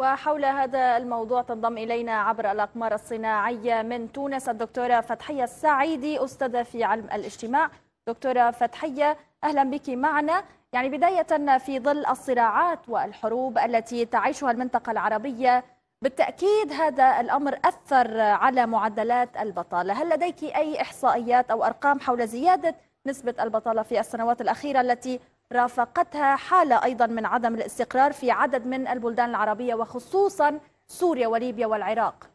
وحول هذا الموضوع تنضم إلينا عبر الأقمار الصناعية من تونس الدكتورة فتحية السعيدي أستاذة في علم الاجتماع دكتورة فتحية أهلا بك معنا يعني بداية في ظل الصراعات والحروب التي تعيشها المنطقة العربية بالتأكيد هذا الأمر أثر على معدلات البطالة هل لديك أي إحصائيات أو أرقام حول زيادة نسبة البطالة في السنوات الأخيرة التي رافقتها حالة أيضا من عدم الاستقرار في عدد من البلدان العربية وخصوصا سوريا وليبيا والعراق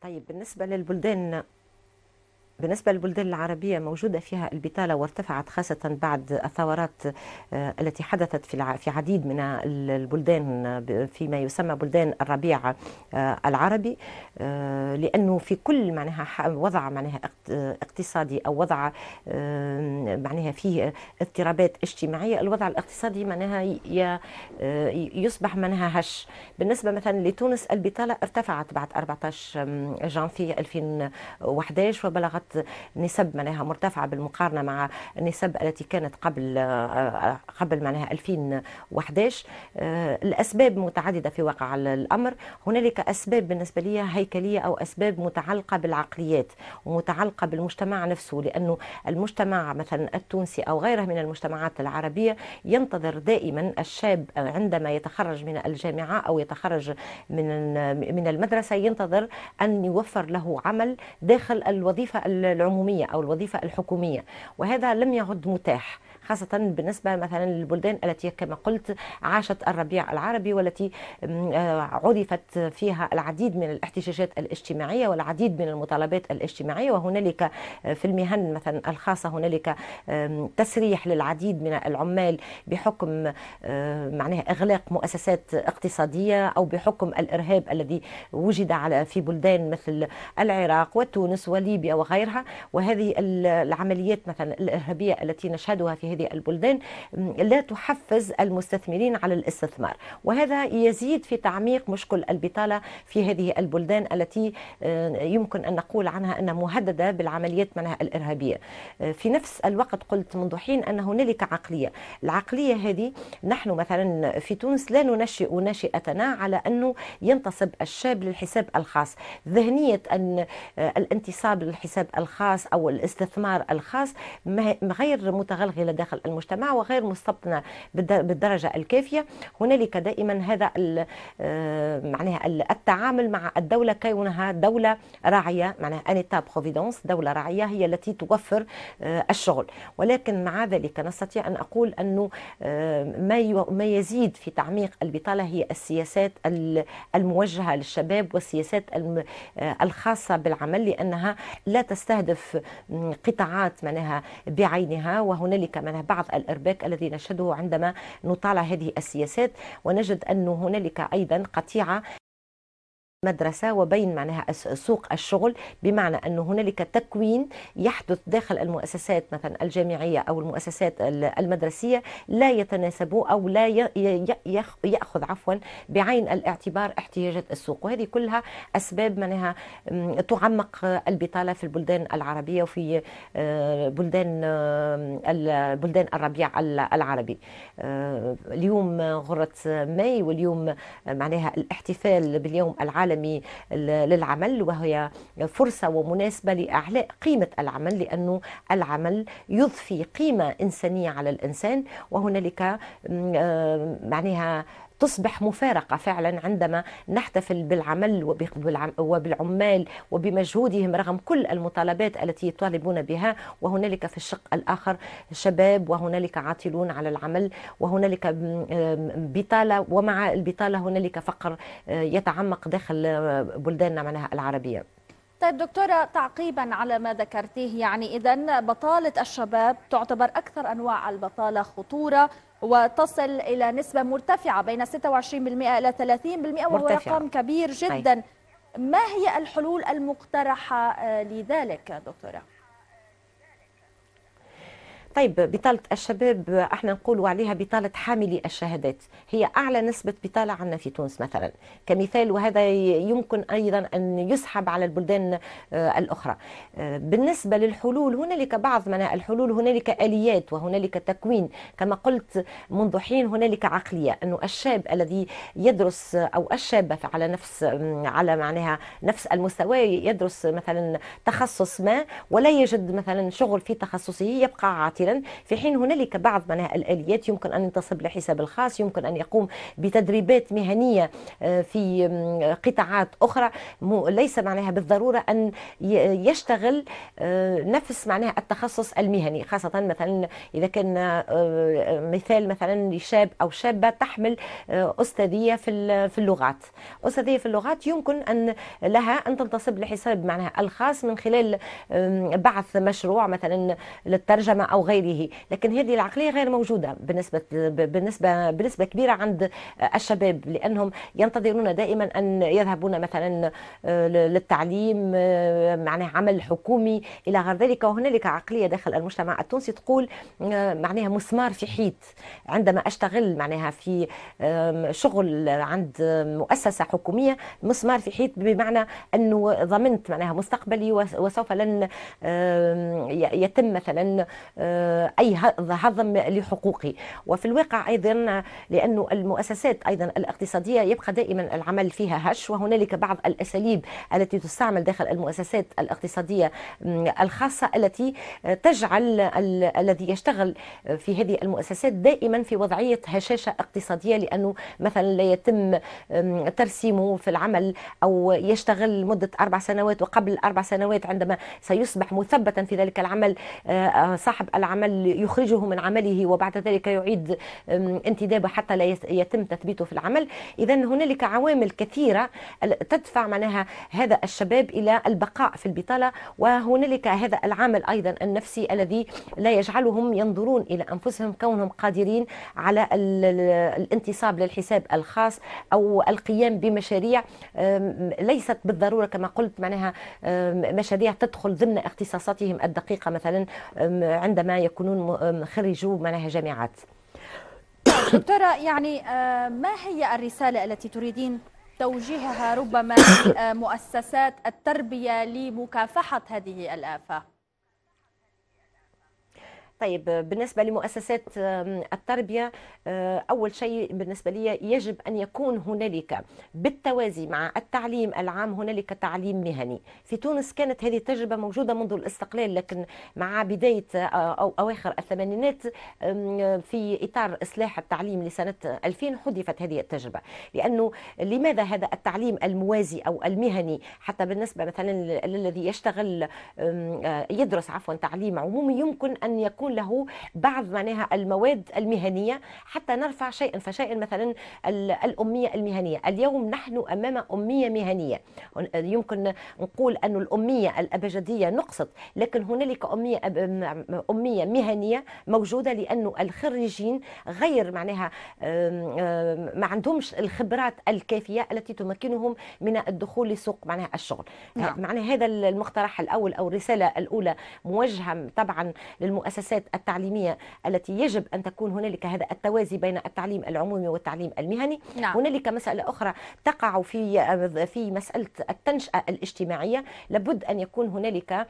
طيب بالنسبة للبلدان بالنسبة للبلدان العربية موجودة فيها البطالة وارتفعت خاصة بعد الثورات آه، التي حدثت في في عديد من البلدان فيما يسمى بلدان الربيع آه، العربي آه، لأنه في كل معناها وضع معناها اقتصادي أو وضع معناها فيه اضطرابات اجتماعية الوضع الاقتصادي معناها يصبح معناها هش بالنسبة مثلا لتونس البطالة ارتفعت بعد 14 جانفي 2011 وبلغت نسب معناها مرتفعه بالمقارنه مع النسب التي كانت قبل آه، قبل معناها 2011 آه، الاسباب متعدده في واقع الامر هنالك اسباب بالنسبه لي هيكليه او اسباب متعلقه بالعقليات ومتعلقه بالمجتمع نفسه لانه المجتمع مثلا التونسي او غيره من المجتمعات العربيه ينتظر دائما الشاب عندما يتخرج من الجامعه او يتخرج من من المدرسه ينتظر ان يوفر له عمل داخل الوظيفه العموميه او الوظيفه الحكوميه وهذا لم يعد متاح خاصة بالنسبة مثلا للبلدان التي كما قلت عاشت الربيع العربي والتي آه، عرفت فيها العديد من الاحتجاجات الاجتماعية والعديد من المطالبات الاجتماعية وهنالك آه، في المهن مثلا الخاصة هنالك آه، تسريح للعديد من العمال بحكم معناها إغلاق مؤسسات اقتصادية أو بحكم الإرهاب الذي وجد على في بلدان مثل العراق وتونس وليبيا وغيرها وهذه العمليات مثلا الإرهابية التي نشهدها في هذه هذه البلدان لا تحفز المستثمرين على الاستثمار وهذا يزيد في تعميق مشكل البطالة في هذه البلدان التي آه، يمكن أن نقول عنها أنها مهددة بالعمليات منها الإرهابية آه، في نفس الوقت قلت منذ حين أن هنالك عقلية العقلية هذه نحن مثلا في تونس لا ننشئ ناشئتنا على أنه ينتصب الشاب للحساب الخاص ذهنية أن آه، الانتصاب للحساب الخاص أو الاستثمار الخاص غير متغلغلة داخل المجتمع وغير مستبطنه بالدرجه الكافيه هنالك دائما هذا آه، معناها التعامل مع الدوله كونها دوله راعيه معناها انيتا بروفيدونس دوله راعيه هي التي توفر آه، الشغل ولكن مع ذلك نستطيع ان اقول انه آه، ما ما يزيد في تعميق البطاله هي السياسات الموجهه للشباب والسياسات الخاصه بالعمل لانها لا تستهدف قطاعات معناها بعينها وهنالك منها بعض الارباك الذي نشهده عندما نطالع هذه السياسات ونجد أن هنالك أيضا قطيعة مدرسة وبين معناها سوق الشغل بمعنى أن هنالك تكوين يحدث داخل المؤسسات مثلا الجامعية أو المؤسسات المدرسية لا يتناسب أو لا يأخذ عفوا بعين الاعتبار احتياجات السوق وهذه كلها أسباب معناها تعمق البطالة في البلدان العربية وفي آه، بلدان البلدان الربيع العربي آه، اليوم غرة ماي واليوم معناها الاحتفال باليوم العالمي العالمي للعمل وهي فرصة ومناسبة لإعلاء قيمة العمل لأنه العمل يضفي قيمة إنسانية على الإنسان وهنالك آه، معناها تصبح مفارقه فعلا عندما نحتفل بالعمل وبالعمال وبمجهودهم رغم كل المطالبات التي يطالبون بها وهنالك في الشق الاخر شباب وهنالك عاطلون على العمل وهنالك بطاله ومع البطاله هنالك فقر آه، يتعمق داخل آه، بلداننا معناها العربيه طيب دكتورة تعقيبا على ما ذكرتيه يعني إذا بطالة الشباب تعتبر أكثر أنواع البطالة خطورة وتصل إلى نسبة مرتفعة بين 26% إلى 30% وهو رقم كبير طيب. جدا ما هي الحلول المقترحة آه، لذلك دكتورة؟ طيب بطالة الشباب احنا نقولوا عليها بطالة حاملي الشهادات هي أعلى نسبة بطالة عنا في تونس مثلا كمثال وهذا يمكن أيضا أن يسحب على البلدان آه، الأخرى آه، بالنسبة للحلول هنالك بعض من الحلول هنالك آليات وهنالك تكوين كما قلت منذ حين هنالك عقلية أنه الشاب الذي يدرس أو الشابة على نفس على معناها نفس المستوى يدرس مثلا تخصص ما ولا يجد مثلا شغل في تخصصه يبقى عاطل متوترا في حين هنالك بعض منها الآليات يمكن أن ينتصب لحساب الخاص يمكن أن يقوم بتدريبات مهنية آه، في آه، قطاعات أخرى ليس معناها بالضرورة أن يشتغل آه، نفس معناها التخصص المهني خاصة مثلا إذا كان مثال مثلا لشاب أو شابة تحمل أستاذية في في اللغات أستاذية في اللغات يمكن أن لها أن تنتصب لحساب معناها الخاص من خلال بعث مشروع مثلا للترجمة أو وغيره لكن هذه العقلية غير موجودة بالنسبة بالنسبة بنسبة كبيرة عند الشباب لأنهم ينتظرون دائما أن يذهبون مثلا آه، للتعليم آه، معناه عمل حكومي إلى غير ذلك وهنالك عقلية داخل المجتمع التونسي تقول آه، معناها مسمار في حيط عندما أشتغل معناها في شغل عند مؤسسة حكومية مسمار في حيط بمعنى أنه ضمنت معناها مستقبلي وسوف لن يتم مثلا اي هضم لحقوقي وفي الواقع ايضا لانه المؤسسات ايضا الاقتصاديه يبقى دائما العمل فيها هش وهنالك بعض الاساليب التي تستعمل داخل المؤسسات الاقتصاديه الخاصه التي تجعل الذي يشتغل في هذه المؤسسات دائما في وضعيه هشاشه اقتصاديه لانه مثلا لا يتم ترسيمه في العمل او يشتغل مده اربع سنوات وقبل اربع سنوات عندما سيصبح مثبتا في ذلك العمل آه، آه، صاحب العمل العمل يخرجه من عمله وبعد ذلك يعيد انتدابه حتى لا يتم تثبيته في العمل إذا هنالك عوامل كثيرة تدفع معناها هذا الشباب إلى البقاء في البطالة وهنالك هذا العامل أيضا النفسي الذي لا يجعلهم ينظرون إلى أنفسهم كونهم قادرين على الانتصاب للحساب الخاص أو القيام بمشاريع ليست بالضرورة كما قلت معناها مشاريع تدخل ضمن اختصاصاتهم الدقيقة مثلا عندما يكونون خرجوا معناها جامعات دكتورة يعني آه، ما هي الرسالة التي تريدين توجيهها ربما لمؤسسات آه، التربية لمكافحة هذه الآفة؟ طيب بالنسبة لمؤسسات التربية آه، أول شيء بالنسبة لي يجب أن يكون هنالك بالتوازي مع التعليم العام هنالك تعليم مهني في تونس كانت هذه التجربة موجودة منذ الاستقلال لكن مع بداية آه، أو أواخر الثمانينات في إطار إصلاح التعليم لسنة 2000 حذفت هذه التجربة لأنه لماذا هذا التعليم الموازي أو المهني حتى بالنسبة مثلا للذي يشتغل آه، يدرس عفوا تعليم عمومي يمكن أن يكون يكون له بعض معناها المواد المهنيه حتى نرفع شيئا فشيئا مثلا الاميه المهنيه اليوم نحن امام اميه مهنيه يمكن نقول أن الاميه الابجديه نقصت لكن هنالك اميه اميه مهنيه موجوده لانه الخريجين غير معناها ما عندهمش الخبرات الكافيه التي تمكنهم من الدخول لسوق معناها الشغل نعم. معناها هذا المقترح الاول او الرساله الاولى موجهه طبعا للمؤسسات المؤسسات التعليمية التي يجب أن تكون هنالك هذا التوازي بين التعليم العمومي والتعليم المهني نعم. هنالك مسألة أخرى تقع في في مسألة التنشئة الاجتماعية لابد أن يكون هنالك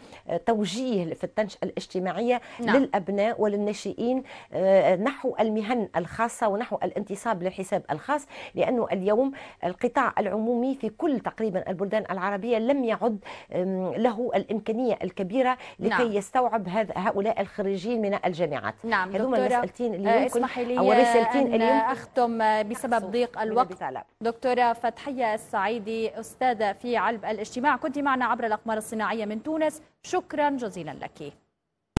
توجيه في التنشئة الاجتماعية نعم. للأبناء وللناشئين نحو المهن الخاصة ونحو الانتصاب للحساب الخاص لأنه اليوم القطاع العمومي في كل تقريبا البلدان العربية لم يعد له الإمكانية الكبيرة نعم. لكي نعم. يستوعب هؤلاء الخريجين من الجامعات نعم هذوما اللي سالتين آه، اليوم اسمحي لي أو رسالتين أن أختم بسبب ضيق الوقت دكتورة فتحية السعيدي أستاذة في علب الاجتماع كنت معنا عبر الأقمار الصناعية من تونس شكرا جزيلا لك